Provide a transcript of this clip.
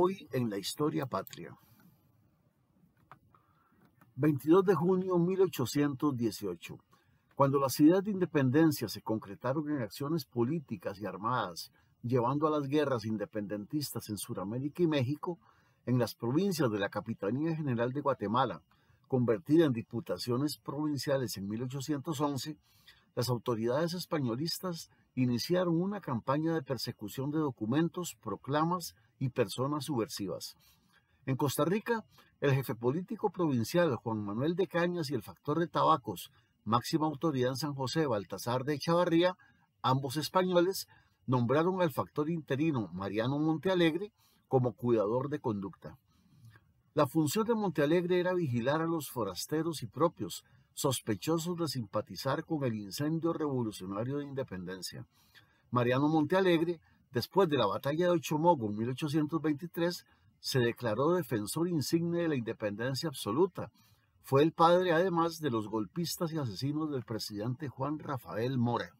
Hoy en la historia patria. 22 de junio de 1818. Cuando las ideas de independencia se concretaron en acciones políticas y armadas, llevando a las guerras independentistas en Sudamérica y México, en las provincias de la Capitanía General de Guatemala, convertida en diputaciones provinciales en 1811, las autoridades españolistas iniciaron una campaña de persecución de documentos, proclamas y personas subversivas. En Costa Rica, el jefe político provincial Juan Manuel de Cañas y el factor de tabacos, máxima autoridad en San José, Baltasar de Echavarría, ambos españoles, nombraron al factor interino Mariano Montealegre como cuidador de conducta. La función de Montealegre era vigilar a los forasteros y propios, sospechosos de simpatizar con el incendio revolucionario de independencia. Mariano Montealegre, después de la batalla de Ochomogo en 1823, se declaró defensor insigne de la independencia absoluta. Fue el padre, además, de los golpistas y asesinos del presidente Juan Rafael Mora.